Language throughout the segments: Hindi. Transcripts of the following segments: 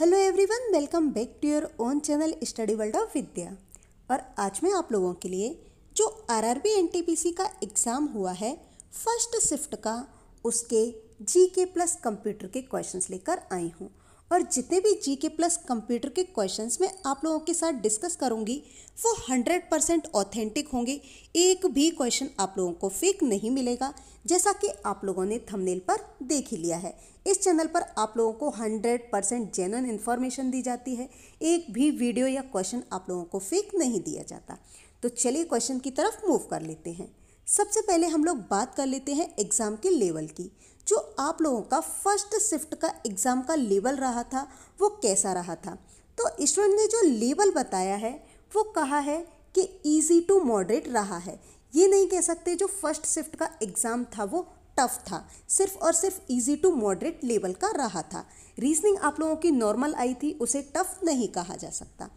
hello everyone welcome back to your own channel study world of Vidya और आज मैं आप लोगों के लिए जो आरआरबी एनटीपीसी का एग्ज़ाम हुआ है फर्स्ट शिफ्ट का उसके जी के प्लस कंप्यूटर के क्वेश्चंस लेकर आई हूँ और जितने भी जी के प्लस कंप्यूटर के क्वेश्चंस में आप लोगों के साथ डिस्कस करूंगी वो हंड्रेड परसेंट ऑथेंटिक होंगे एक भी क्वेश्चन आप लोगों को फेक नहीं मिलेगा जैसा कि आप लोगों ने थंबनेल पर देख ही लिया है इस चैनल पर आप लोगों को हंड्रेड परसेंट जेनन इन्फॉर्मेशन दी जाती है एक भी वीडियो या क्वेश्चन आप लोगों को फेक नहीं दिया जाता तो चलिए क्वेश्चन की तरफ मूव कर लेते हैं सबसे पहले हम लोग बात कर लेते हैं एग्ज़ाम के लेवल की जो आप लोगों का फर्स्ट शिफ्ट का एग्ज़ाम का लेवल रहा था वो कैसा रहा था तो ईश्वर ने जो लेवल बताया है वो कहा है कि ईजी टू मॉडरेट रहा है ये नहीं कह सकते जो फर्स्ट शिफ्ट का एग्ज़ाम था वो टफ था सिर्फ और सिर्फ इजी टू मॉडरेट लेवल का रहा था रीजनिंग आप लोगों की नॉर्मल आई थी उसे टफ नहीं कहा जा सकता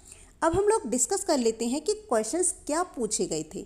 अब हम लोग डिस्कस कर लेते हैं कि क्वेश्चंस क्या पूछे गए थे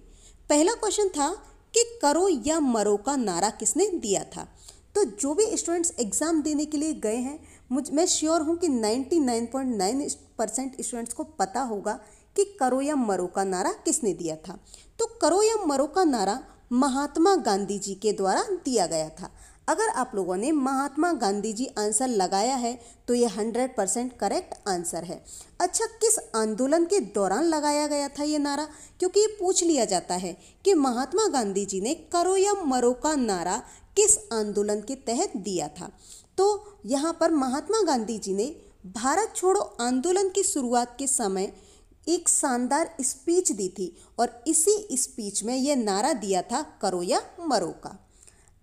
पहला क्वेश्चन था कि करो या मरो का नारा किसने दिया था तो जो भी स्टूडेंट्स एग्ज़ाम देने के लिए गए हैं मुझ मैं श्योर हूँ कि 99.9 परसेंट स्टूडेंट्स को पता होगा कि करो या मरो का नारा किसने दिया था तो करो या मरो का नारा महात्मा गांधी जी के द्वारा दिया गया था अगर आप लोगों ने महात्मा गांधी जी आंसर लगाया है तो ये हंड्रेड परसेंट करेक्ट आंसर है अच्छा किस आंदोलन के दौरान लगाया गया था ये नारा क्योंकि ये पूछ लिया जाता है कि महात्मा गांधी जी ने करो या मरो का नारा किस आंदोलन के तहत दिया था तो यहाँ पर महात्मा गांधी जी ने भारत छोड़ो आंदोलन की शुरुआत के समय एक शानदार स्पीच दी थी और इसी स्पीच में यह नारा दिया था करो या मरो का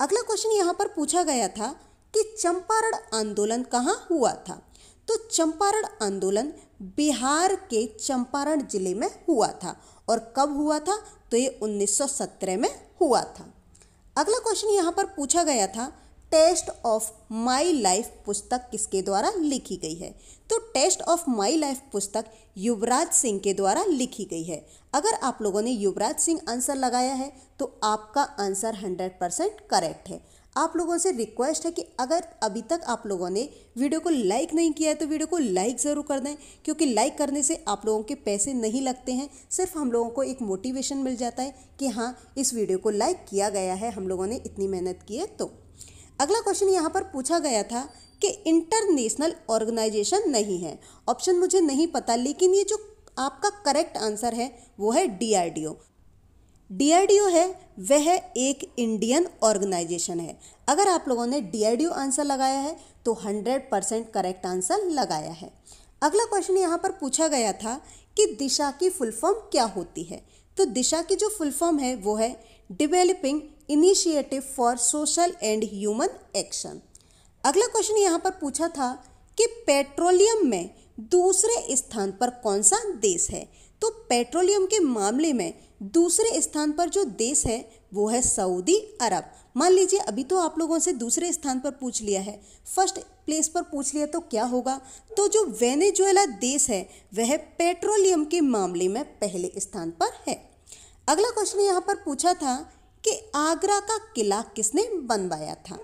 अगला क्वेश्चन यहाँ पर पूछा गया था कि चंपारण आंदोलन कहाँ हुआ था तो चंपारण आंदोलन बिहार के चंपारण जिले में हुआ था और कब हुआ था तो ये 1917 में हुआ था अगला क्वेश्चन यहाँ पर पूछा गया था टेस्ट ऑफ माई लाइफ पुस्तक किसके द्वारा लिखी गई है तो टेस्ट ऑफ माई लाइफ पुस्तक युवराज सिंह के द्वारा लिखी गई है अगर आप लोगों ने युवराज सिंह आंसर लगाया है तो आपका आंसर 100 परसेंट करेक्ट है आप लोगों से रिक्वेस्ट है कि अगर अभी तक आप लोगों ने वीडियो को लाइक नहीं किया है तो वीडियो को लाइक ज़रूर कर दें क्योंकि लाइक करने से आप लोगों के पैसे नहीं लगते हैं सिर्फ हम लोगों को एक मोटिवेशन मिल जाता है कि हाँ इस वीडियो को लाइक किया गया है हम लोगों ने इतनी मेहनत की है तो अगला क्वेश्चन यहाँ पर पूछा गया था कि इंटरनेशनल ऑर्गेनाइजेशन नहीं है ऑप्शन मुझे नहीं पता लेकिन ये जो आपका करेक्ट आंसर है वो है डी डीआरडीओ है वह एक इंडियन ऑर्गेनाइजेशन है अगर आप लोगों ने डीआरडीओ आंसर लगाया है तो 100 परसेंट करेक्ट आंसर लगाया है अगला क्वेश्चन यहाँ पर पूछा गया था कि दिशा की फुल फॉर्म क्या होती है तो दिशा की जो फुल फॉर्म है वो है developing initiative for social and human action अगला क्वेश्चन यहाँ पर पूछा था कि पेट्रोलियम में दूसरे स्थान पर कौन सा देश है तो पेट्रोलियम के मामले में दूसरे स्थान पर जो देश है वो है सऊदी अरब मान लीजिए अभी तो आप लोगों से दूसरे स्थान पर पूछ लिया है फर्स्ट प्लेस पर पूछ लिया तो क्या होगा तो जो वेनेजुएला देश है वह पेट्रोलियम के मामले में पहले स्थान पर है अगला क्वेश्चन यहाँ पर पूछा था कि आगरा का किला किसने बनवाया था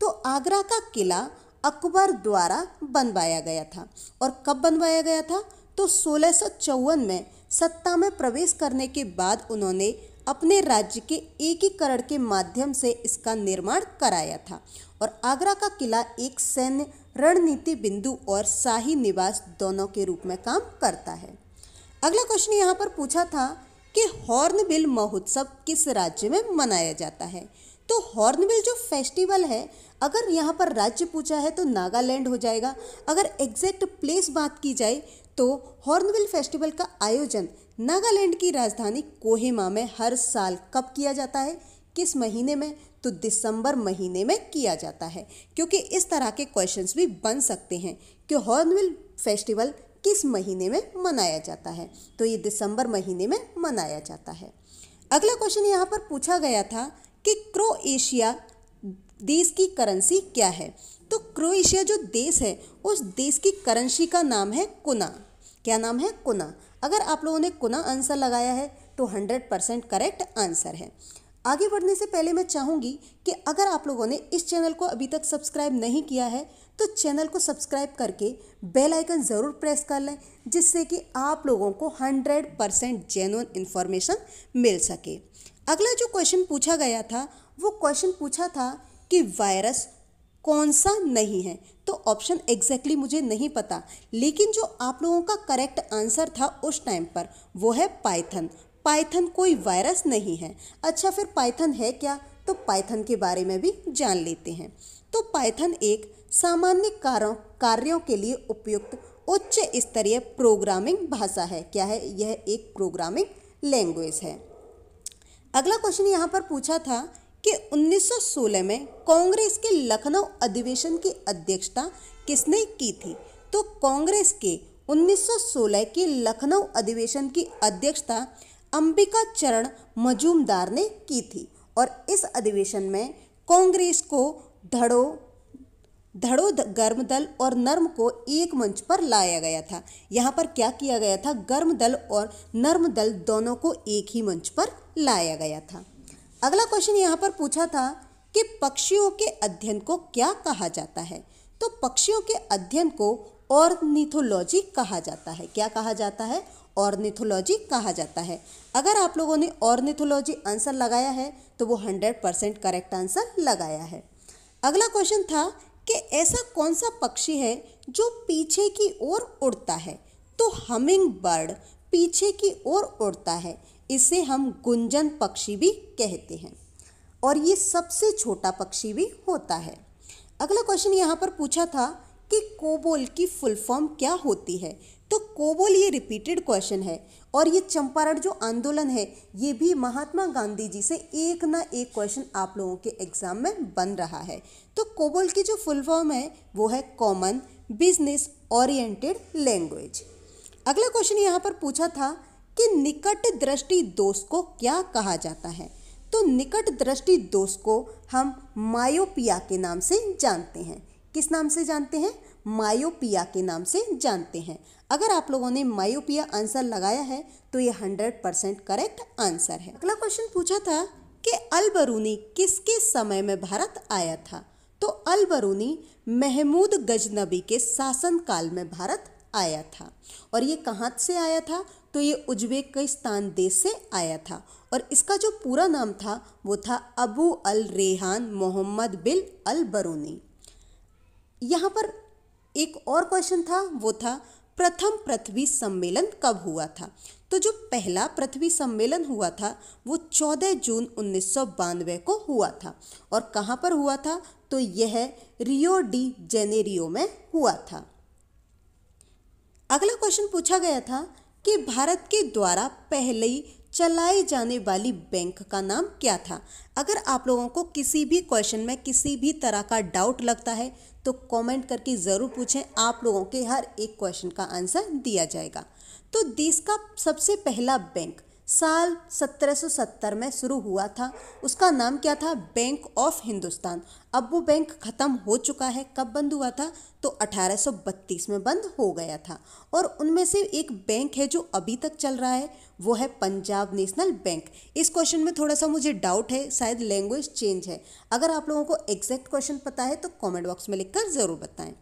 तो आगरा का किला अकबर द्वारा बनवाया गया था और कब बनवाया गया था तो सोलह में सत्ता में प्रवेश करने के बाद उन्होंने अपने राज्य के एकीकरण के माध्यम से इसका निर्माण कराया था और आगरा का किला एक सैन्य रणनीति बिंदु और शाही निवास दोनों के रूप में काम करता है अगला क्वेश्चन यहाँ पर पूछा था कि हॉर्नबिल महोत्सव किस राज्य में मनाया जाता है तो हॉर्नबिल जो फेस्टिवल है अगर यहाँ पर राज्य पूछा है तो नागालैंड हो जाएगा अगर एग्जैक्ट प्लेस बात की जाए तो हॉर्नविल फेस्टिवल का आयोजन नागालैंड की राजधानी कोहिमा में हर साल कब किया जाता है किस महीने में तो दिसंबर महीने में किया जाता है क्योंकि इस तरह के क्वेश्चंस भी बन सकते हैं कि हॉर्नविल फेस्टिवल किस महीने में मनाया जाता है तो ये दिसंबर महीने में मनाया जाता है अगला क्वेश्चन यहाँ पर पूछा गया था कि क्रोएशिया देश की करेंसी क्या है तो क्रोएशिया जो देश है उस देश की करेंसी का नाम है कुना क्या नाम है कुना अगर आप लोगों ने कुना आंसर लगाया है तो हंड्रेड परसेंट करेक्ट आंसर है आगे बढ़ने से पहले मैं चाहूँगी कि अगर आप लोगों ने इस चैनल को अभी तक सब्सक्राइब नहीं किया है तो चैनल को सब्सक्राइब करके बेल आइकन ज़रूर प्रेस कर लें जिससे कि आप लोगों को 100 परसेंट जेनुअन इन्फॉर्मेशन मिल सके अगला जो क्वेश्चन पूछा गया था वो क्वेश्चन पूछा था कि वायरस कौन सा नहीं है तो ऑप्शन एग्जैक्टली exactly मुझे नहीं पता लेकिन जो आप लोगों का करेक्ट आंसर था उस टाइम पर वो है पाइथन पाइथन कोई वायरस नहीं है अच्छा फिर पाइथन है क्या तो पाइथन के बारे में भी जान लेते हैं तो पाइथन एक सामान्य कारों कार्यों के लिए उपयुक्त उच्च स्तरीय प्रोग्रामिंग भाषा है क्या है यह एक प्रोग्रामिंग लैंग्वेज है अगला क्वेश्चन यहाँ पर पूछा था कि 1916 में कांग्रेस के लखनऊ अधिवेशन की अध्यक्षता किसने की थी तो कांग्रेस के 1916 के लखनऊ अधिवेशन की अध्यक्षता अंबिका चरण मजूमदार ने की थी और इस अधिवेशन में कांग्रेस को धड़ो धड़ो गर्म दल और नर्म को एक मंच पर लाया गया था यहाँ पर क्या किया गया था गर्म दल और नर्म दल दोनों को एक ही मंच पर लाया गया था अगला क्वेश्चन यहाँ पर पूछा था कि पक्षियों के अध्ययन को क्या कहा जाता है तो पक्षियों के अध्ययन को ऑर्निथोलॉजी कहा जाता है क्या कहा जाता है ऑर्निथोलॉजी कहा जाता है अगर आप लोगों ने ऑर्निथोलॉजी आंसर लगाया है तो वो हंड्रेड परसेंट करेक्ट आंसर लगाया है अगला क्वेश्चन था कि ऐसा कौन सा पक्षी है जो पीछे की ओर उड़ता है तो हमिंग बर्ड पीछे की ओर उड़ता है इसे हम गुंजन पक्षी भी कहते हैं और ये सबसे छोटा पक्षी भी होता है अगला क्वेश्चन यहाँ पर पूछा था कि कोबोल की फुल फॉर्म क्या होती है तो कोबोल ये रिपीटेड क्वेश्चन है और ये चंपारण जो आंदोलन है ये भी महात्मा गांधी जी से एक ना एक क्वेश्चन आप लोगों के एग्जाम में बन रहा है तो कोबोल की जो फुल फॉर्म है वो है कॉमन बिजनेस ओरिएंटेड लैंग्वेज अगला क्वेश्चन यहाँ पर पूछा था कि निकट दृष्टि दोष को क्या कहा जाता है तो निकट दृष्टि दोष को हम मायोपिया के नाम से जानते हैं किस नाम से जानते हैं मायोपिया के नाम से जानते हैं अगर आप लोगों ने मायोपिया आंसर लगाया है तो ये हंड्रेड परसेंट करेक्ट आंसर है अगला क्वेश्चन पूछा था कि अलबरूनी किसके समय में भारत आया था तो अलबरूनी महमूद गजनबी के शासन काल में भारत आया था और ये कहाँ से आया था तो ये उज्बेकिस्तान देश से आया था और इसका जो पूरा नाम था वो था अबू अल रेहान मोहम्मद बिल अल बरूनी यहाँ पर एक और क्वेश्चन था वो था प्रथम पृथ्वी सम्मेलन कब हुआ था तो जो पहला पृथ्वी सम्मेलन हुआ था वो 14 जून उन्नीस को हुआ था और कहाँ पर हुआ था तो यह रियो डी जेनेरियो में हुआ था अगला क्वेश्चन पूछा गया था कि भारत के द्वारा पहले ही चलाए जाने वाली बैंक का नाम क्या था अगर आप लोगों को किसी भी क्वेश्चन में किसी भी तरह का डाउट लगता है तो कमेंट करके ज़रूर पूछें आप लोगों के हर एक क्वेश्चन का आंसर दिया जाएगा तो देश का सबसे पहला बैंक साल 1770 में शुरू हुआ था उसका नाम क्या था बैंक ऑफ हिंदुस्तान अब वो बैंक ख़त्म हो चुका है कब बंद हुआ था तो 1832 में बंद हो गया था और उनमें से एक बैंक है जो अभी तक चल रहा है वो है पंजाब नेशनल बैंक इस क्वेश्चन में थोड़ा सा मुझे डाउट है शायद लैंग्वेज चेंज है अगर आप लोगों को एग्जैक्ट क्वेश्चन पता है तो कॉमेंट बॉक्स में लिखकर ज़रूर बताएँ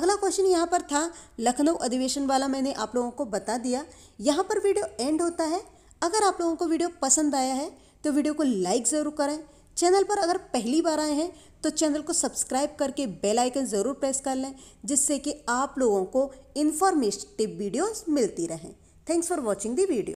अगला क्वेश्चन यहाँ पर था लखनऊ अधिवेशन वाला मैंने आप लोगों को बता दिया यहाँ पर वीडियो एंड होता है अगर आप लोगों को वीडियो पसंद आया है तो वीडियो को लाइक ज़रूर करें चैनल पर अगर पहली बार आए हैं तो चैनल को सब्सक्राइब करके बेल आइकन ज़रूर प्रेस कर लें जिससे कि आप लोगों को इन्फॉर्मेटिव वीडियोस मिलती रहें thanks for watching the video